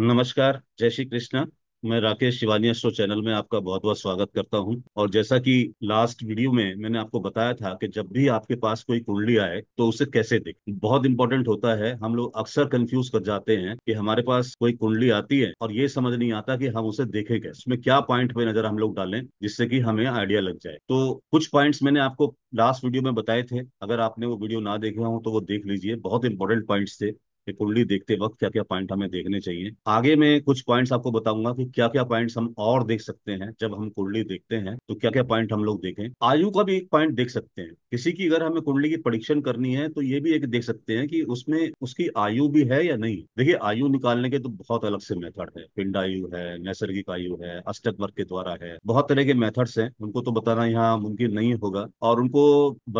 नमस्कार जय श्री कृष्णा मैं राकेश शिवानिया शो चैनल में आपका बहुत बहुत स्वागत करता हूं और जैसा कि लास्ट वीडियो में मैंने आपको बताया था कि जब भी आपके पास कोई कुंडली आए तो उसे कैसे देखें बहुत इंपॉर्टेंट होता है हम लोग अक्सर कंफ्यूज कर जाते हैं कि हमारे पास कोई कुंडली आती है और ये समझ नहीं आता कि हम उसे देखें कैसे उसमें क्या पॉइंट पे नजर हम लोग डालें जिससे की हमें आइडिया लग जाए तो कुछ पॉइंट्स मैंने आपको लास्ट वीडियो में बताए थे अगर आपने वो वीडियो ना देखा हो तो वो देख लीजिए बहुत इंपॉर्टेंट पॉइंट्स थे कि कुंडली देखते वक्त क्या क्या पॉइंट हमें देखने चाहिए आगे मैं कुछ पॉइंट्स आपको बताऊंगा कि क्या क्या पॉइंट्स हम और देख सकते हैं जब हम कुंडली देखते हैं तो क्या क्या पॉइंट हम लोग देखें आयु का भी एक पॉइंट देख सकते हैं किसी की अगर हमें कुंडली की परीक्षण करनी है तो ये भी एक देख सकते हैं कि उसमें उसकी आयु भी है या नहीं देखिए आयु निकालने के तो बहुत अलग से मेथड है पिंड आयु है नैसर्गिक आयु है अष्टक वर्ग के द्वारा है बहुत तरह के मेथड्स हैं उनको तो बताना यहाँ मुमकिन नहीं होगा और उनको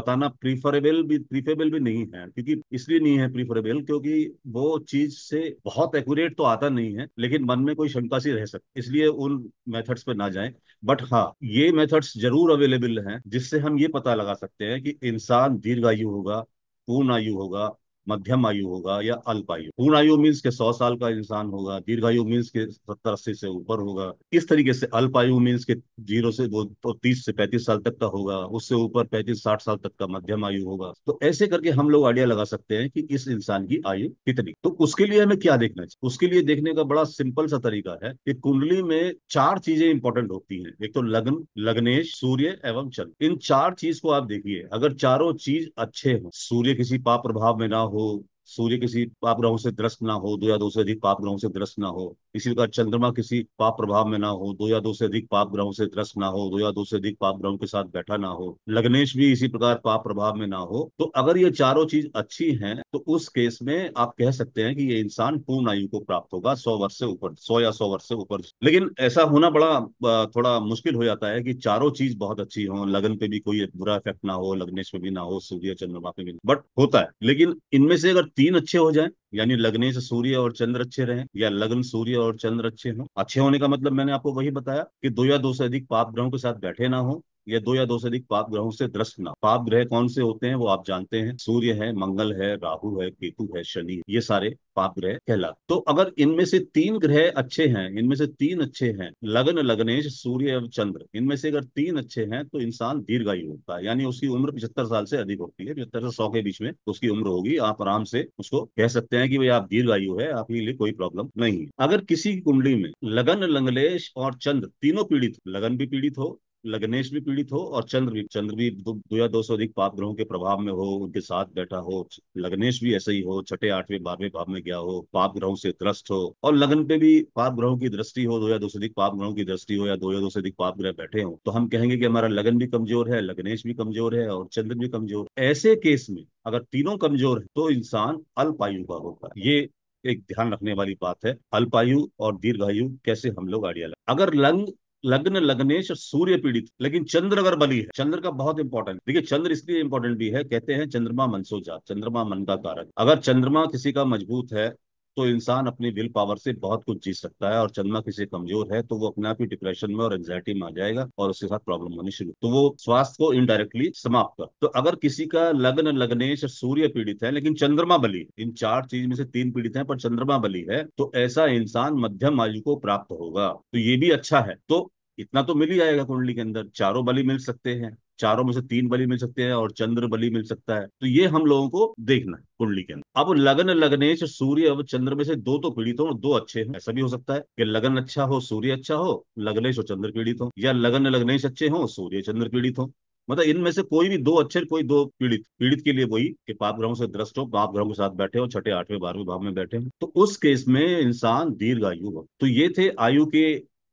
बताना प्रीफरेबल भी प्रीफरेबल भी नहीं है क्योंकि इसलिए नहीं है प्रीफरेबल क्योंकि वो चीज से बहुत एक्यूरेट तो आता नहीं है लेकिन मन में कोई शंका सी रह सकती इसलिए उन मेथड्स पे ना जाएं बट हाँ ये मेथड्स जरूर अवेलेबल हैं जिससे हम ये पता लगा सकते हैं कि इंसान दीर्घायु होगा पूर्ण आयु होगा मध्यम आयु होगा या अल्प आयु पूर्ण आयु मीन्स के सौ साल का इंसान होगा दीर्घ आयु मीन्स के सत्तर अस्सी से ऊपर होगा इस तरीके से अल्प आयु मीन्स के जीरो से वो तो तीस से पैंतीस साल तक का होगा उससे ऊपर पैंतीस साठ साल तक का मध्यम आयु होगा तो ऐसे करके हम लोग आइडिया लगा सकते हैं कि इस इंसान की आयु कितनी तो उसके लिए हमें क्या देखना चाहिए उसके लिए देखने का बड़ा सिंपल सा तरीका है कि कुंडली में चार चीजें इंपॉर्टेंट होती है एक तो लग्न लग्नेश सूर्य एवं चंद्र इन चार चीज को आप देखिए अगर चारों चीज अच्छे हो सूर्य किसी पाप प्रभाव में ना हो who सूर्य किसी पाप ग्रहों से ग्रस्त ना हो दो या दो से अधिक पाप ग्रहों से ग्रस्त ना हो इसी प्रकार चंद्रमा किसी पाप प्रभाव में ना हो दो या दो से अधिक पाप ग्रहों से ग्रस्त ना हो दो या दो से अधिक पाप ग्रहों के साथ बैठा ना हो लग्नेश भी इसी प्रकार पाप प्रभाव में ना हो तो अगर ये चारों चीज अच्छी है तो उस केस में आप कह सकते हैं कि ये इंसान पूर्ण आयु को प्राप्त होगा सौ वर्ष से ऊपर सौ या सौ वर्ष से ऊपर लेकिन ऐसा होना बड़ा थोड़ा मुश्किल हो जाता है कि चारों चीज बहुत अच्छी हो लगन पे भी कोई बुरा इफेक्ट ना हो लग्नेश में भी ना हो सूर्य चंद्रमा पे भी बट होता है लेकिन इनमें से अगर तीन अच्छे हो जाए यानी लगने से सूर्य और चंद्र अच्छे रहे या लग्न सूर्य और चंद्र अच्छे हों अच्छे होने का मतलब मैंने आपको वही बताया कि दो या दो से अधिक पाप ग्रहों के साथ बैठे ना हो या दो या दो से अधिक पाप ग्रहों से ग्रस्त ना पाप ग्रह कौन से होते हैं वो आप जानते हैं सूर्य है मंगल है राहु है केतु है शनि ये सारे पाप ग्रह कहला तो अगर इनमें से तीन ग्रह अच्छे हैं इनमें से तीन अच्छे हैं लगन लगनेश सूर्य और चंद्र इनमें से अगर तीन अच्छे हैं तो इंसान दीर्घायु होता है यानी उसकी उम्र पिछहत्तर साल से अधिक होती है पिछहत्तर से सौ के बीच में उसकी उम्र होगी आप आराम से उसको कह सकते हैं कि भाई आप दीर्घायु है आपके लिए कोई प्रॉब्लम नहीं अगर किसी कुंडली में लगन लंगलेश और चंद्र तीनों पीड़ित लगन भी पीड़ित हो लग्नेश भी पीड़ित हो और चंद्र भी चंद्र भी दो, या दो अधिक पाप ग्रहों के प्रभाव में हो उनके साथ बैठा हो लग्नेश भी ऐसा ही हो छठे आठवें बारहवें भाव में गया हो पाप ग्रहों से त्रस्त हो और लग्न पे भी पाप ग्रहों की दृष्टि हो दो या दो से अधिक पाप ग्रहों की दृष्टि हो या दो या दो से अधिक पाप ग्रह बैठे हो तो हम कहेंगे कि हमारा लगन भी कमजोर है लग्नेश भी कमजोर है और चंद्र भी कमजोर ऐसे केस में अगर तीनों कमजोर है तो इंसान अल्पायु का होता है ये एक ध्यान रखने वाली बात है अल्पायु और दीर्घायु कैसे हम लोग आइडिया अगर लंग लग्न लग्नेश सूर्य पीड़ित लेकिन चंद्र अगर बली है चंद्र का बहुत इंपॉर्टेंट देखिए चंद्र इसलिए इंपॉर्टेंट भी है कहते हैं चंद्रमा मनसो चंद्रमा मन का कारक अगर चंद्रमा किसी का मजबूत है तो इंसान अपनी विल पावर से बहुत कुछ जीत सकता है और चंद्रमा किसी कमजोर है तो वो अपने आप ही डिप्रेशन में और एंगजाइटी में आ जाएगा और उसके साथ प्रॉब्लम होनी शुरू तो वो स्वास्थ्य को इनडायरेक्टली समाप्त कर तो अगर किसी का लग्न लग्नेश सूर्य पीड़ित है लेकिन चंद्रमा बली इन चार चीज में से तीन पीड़ित है पर चंद्रमा बली है तो ऐसा इंसान मध्यम आयु को प्राप्त होगा तो ये भी अच्छा है तो इतना तो मिल ही जाएगा कुंडली के अंदर चारों बलि मिल सकते हैं चारों में से तीन बलि मिल सकते हैं और चंद्र बलि मिल सकता है तो ये हम लोगों को देखना है कुंडली के अंदर अब लगन लगने से सूर्य अब चंद्र में से दो तो पीड़ित हो दो अच्छे हैं ऐसा भी हो सकता है कि लगन अच्छा हो सूर्य अच्छा हो लगने से चंद्र पीड़ित हो या लगन लगने से अच्छे हो सूर्य चंद्र पीड़ित हो मतलब इनमें से कोई भी दो अच्छे कोई दो पीड़ित पीड़ित के लिए वही कि पाप ग्रहों से दृष्ट हो पाप ग्रहों के साथ बैठे हो छठे आठवें बारहवें भाव में बैठे हो तो उस केस में इंसान दीर्घ आयु हो तो ये थे आयु के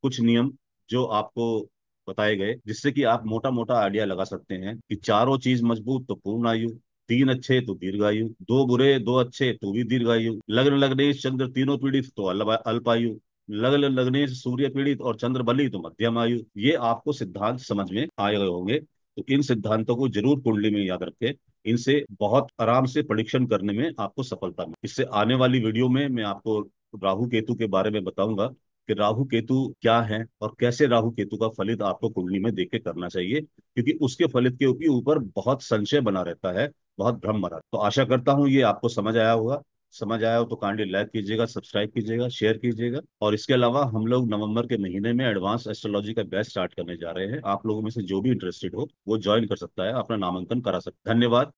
कुछ नियम जो आपको बताए गए जिससे कि आप मोटा मोटा आइडिया लगा सकते हैं कि चारों चीज मजबूत तो पूर्ण आयु तीन अच्छे तो दीर्घायु दो बुरे दो अच्छे तो भी दीर्घायु लग्न लगने चंद्र तीनों पीड़ित तो अल्पायु लग्न लगने सूर्य पीड़ित और चंद्र बली तो मध्यम आयु ये आपको सिद्धांत समझ में आए गए होंगे तो इन सिद्धांतों को जरूर कुंडली में याद रखें इनसे बहुत आराम से परीक्षण करने में आपको सफलता मिले इससे आने वाली वीडियो में मैं आपको राहु केतु के बारे में बताऊंगा कि राहु केतु क्या है और कैसे राहु केतु का फलित आपको कुंडली में देख के करना चाहिए क्योंकि उसके फलित के ऊपर बहुत संशय बना रहता है बहुत भ्रम बना तो आशा करता हूँ ये आपको समझ आया होगा समझ आया हो तो कांडी लाइक कीजिएगा सब्सक्राइब कीजिएगा शेयर कीजिएगा और इसके अलावा हम लोग नवंबर के महीने में एडवांस एस्ट्रोलॉजी का बैच स्टार्ट करने जा रहे हैं आप लोगों में से जो भी इंटरेस्टेड हो वो ज्वाइन कर सकता है अपना नामांकन करा सकता है धन्यवाद